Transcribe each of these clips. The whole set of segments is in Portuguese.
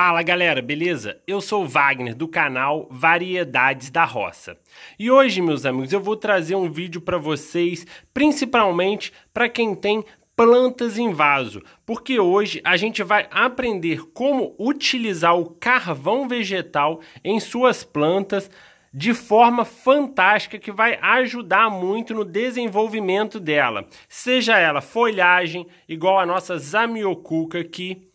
Fala galera, beleza? Eu sou o Wagner do canal Variedades da Roça. E hoje, meus amigos, eu vou trazer um vídeo para vocês, principalmente para quem tem plantas em vaso, porque hoje a gente vai aprender como utilizar o carvão vegetal em suas plantas de forma fantástica que vai ajudar muito no desenvolvimento dela, seja ela folhagem, igual a nossa zamiocuca aqui,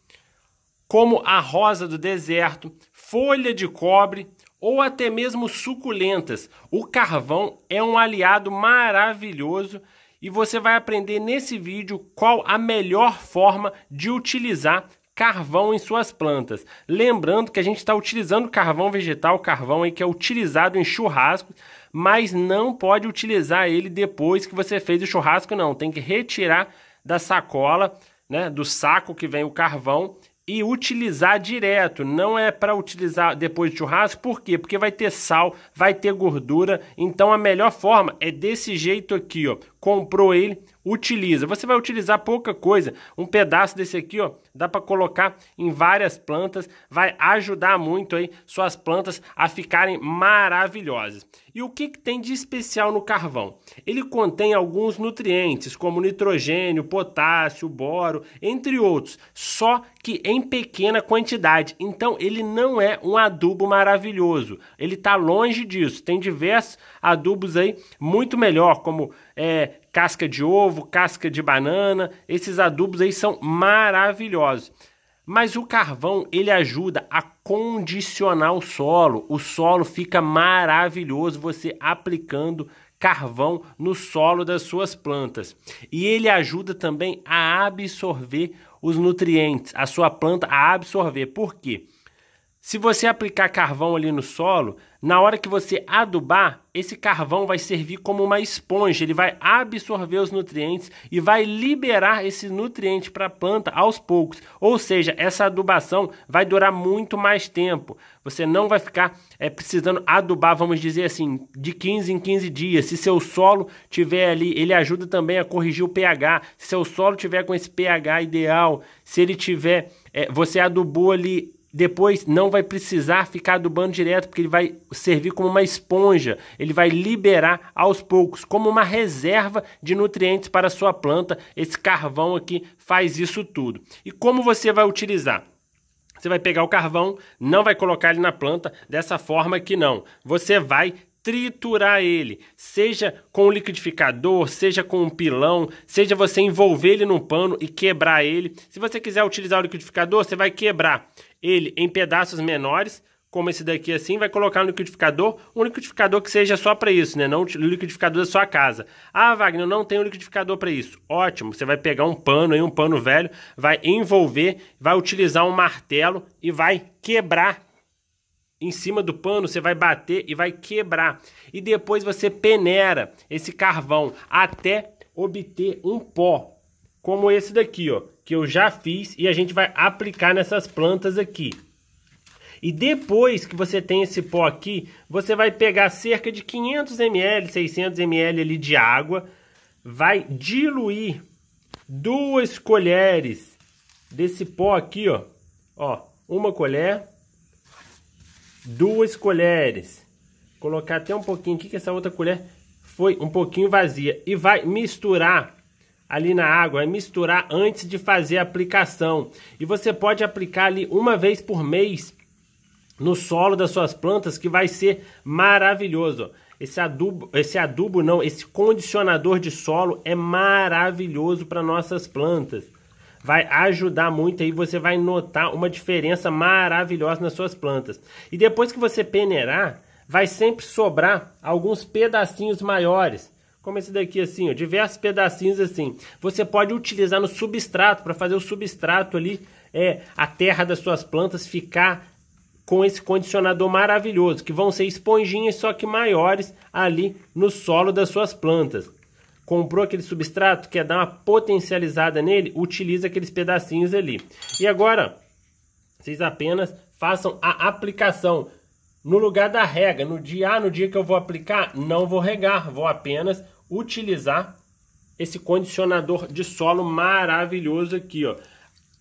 como a rosa do deserto, folha de cobre ou até mesmo suculentas. O carvão é um aliado maravilhoso e você vai aprender nesse vídeo qual a melhor forma de utilizar carvão em suas plantas. Lembrando que a gente está utilizando carvão vegetal, carvão aí que é utilizado em churrasco, mas não pode utilizar ele depois que você fez o churrasco, não. Tem que retirar da sacola, né, do saco que vem o carvão e utilizar direto, não é para utilizar depois de churrasco, por quê? Porque vai ter sal, vai ter gordura, então a melhor forma é desse jeito aqui, ó, comprou ele, utiliza. Você vai utilizar pouca coisa. Um pedaço desse aqui, ó, dá para colocar em várias plantas, vai ajudar muito aí suas plantas a ficarem maravilhosas. E o que, que tem de especial no carvão? Ele contém alguns nutrientes, como nitrogênio, potássio, boro, entre outros, só que em pequena quantidade. Então ele não é um adubo maravilhoso. Ele está longe disso. Tem diversos adubos aí muito melhor, como é, casca de ovo, casca de banana. Esses adubos aí são maravilhosos. Mas o carvão ele ajuda a condicionar o solo. O solo fica maravilhoso você aplicando carvão no solo das suas plantas. E ele ajuda também a absorver os nutrientes, a sua planta a absorver. Por quê? Se você aplicar carvão ali no solo, na hora que você adubar, esse carvão vai servir como uma esponja, ele vai absorver os nutrientes e vai liberar esse nutriente para a planta aos poucos. Ou seja, essa adubação vai durar muito mais tempo. Você não vai ficar é, precisando adubar, vamos dizer assim, de 15 em 15 dias. Se seu solo tiver ali, ele ajuda também a corrigir o pH. Se seu solo tiver com esse pH ideal, se ele tiver, é, você adubou ali depois não vai precisar ficar adubando direto, porque ele vai servir como uma esponja, ele vai liberar aos poucos, como uma reserva de nutrientes para a sua planta. Esse carvão aqui faz isso tudo. E como você vai utilizar? Você vai pegar o carvão, não vai colocar ele na planta, dessa forma que não. Você vai triturar ele, seja com o liquidificador, seja com um pilão, seja você envolver ele num pano e quebrar ele. Se você quiser utilizar o liquidificador, você vai quebrar ele em pedaços menores, como esse daqui assim, vai colocar no liquidificador, um liquidificador que seja só para isso, né? Não o liquidificador da sua casa. Ah, Wagner, não tem um liquidificador para isso. Ótimo, você vai pegar um pano aí, um pano velho, vai envolver, vai utilizar um martelo e vai quebrar em cima do pano, você vai bater e vai quebrar. E depois você peneira esse carvão até obter um pó, como esse daqui, ó, que eu já fiz e a gente vai aplicar nessas plantas aqui. E depois que você tem esse pó aqui, você vai pegar cerca de 500 ml, 600 ml ali de água, vai diluir duas colheres desse pó aqui, ó, ó, uma colher, duas colheres. Colocar até um pouquinho aqui que essa outra colher foi um pouquinho vazia e vai misturar ali na água, é misturar antes de fazer a aplicação. E você pode aplicar ali uma vez por mês no solo das suas plantas que vai ser maravilhoso. Esse adubo, esse adubo não, esse condicionador de solo é maravilhoso para nossas plantas. Vai ajudar muito aí, você vai notar uma diferença maravilhosa nas suas plantas. E depois que você peneirar, vai sempre sobrar alguns pedacinhos maiores como esse daqui assim, ó, diversos pedacinhos assim. Você pode utilizar no substrato para fazer o substrato ali, é, a terra das suas plantas ficar com esse condicionador maravilhoso, que vão ser esponjinhas só que maiores ali no solo das suas plantas. Comprou aquele substrato, quer dar uma potencializada nele, utiliza aqueles pedacinhos ali. E agora, vocês apenas façam a aplicação no lugar da rega. No dia, ah, no dia que eu vou aplicar, não vou regar, vou apenas utilizar esse condicionador de solo maravilhoso aqui, ó.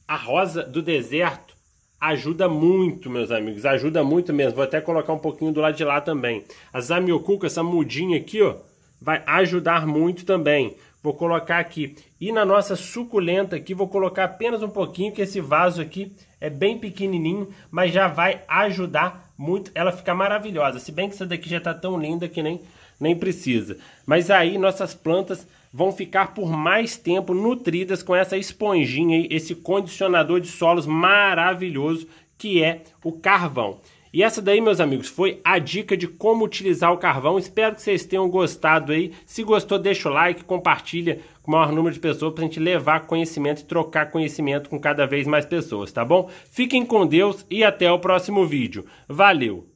A rosa do deserto ajuda muito, meus amigos, ajuda muito mesmo. Vou até colocar um pouquinho do lado de lá também. A zamioculca, essa mudinha aqui, ó, vai ajudar muito também. Vou colocar aqui. E na nossa suculenta aqui, vou colocar apenas um pouquinho, que esse vaso aqui é bem pequenininho, mas já vai ajudar muito ela ficar maravilhosa. Se bem que essa daqui já tá tão linda que nem nem precisa. Mas aí nossas plantas vão ficar por mais tempo nutridas com essa esponjinha, aí, esse condicionador de solos maravilhoso que é o carvão. E essa daí, meus amigos, foi a dica de como utilizar o carvão. Espero que vocês tenham gostado aí. Se gostou, deixa o like, compartilha com o maior número de pessoas para a gente levar conhecimento e trocar conhecimento com cada vez mais pessoas, tá bom? Fiquem com Deus e até o próximo vídeo. Valeu!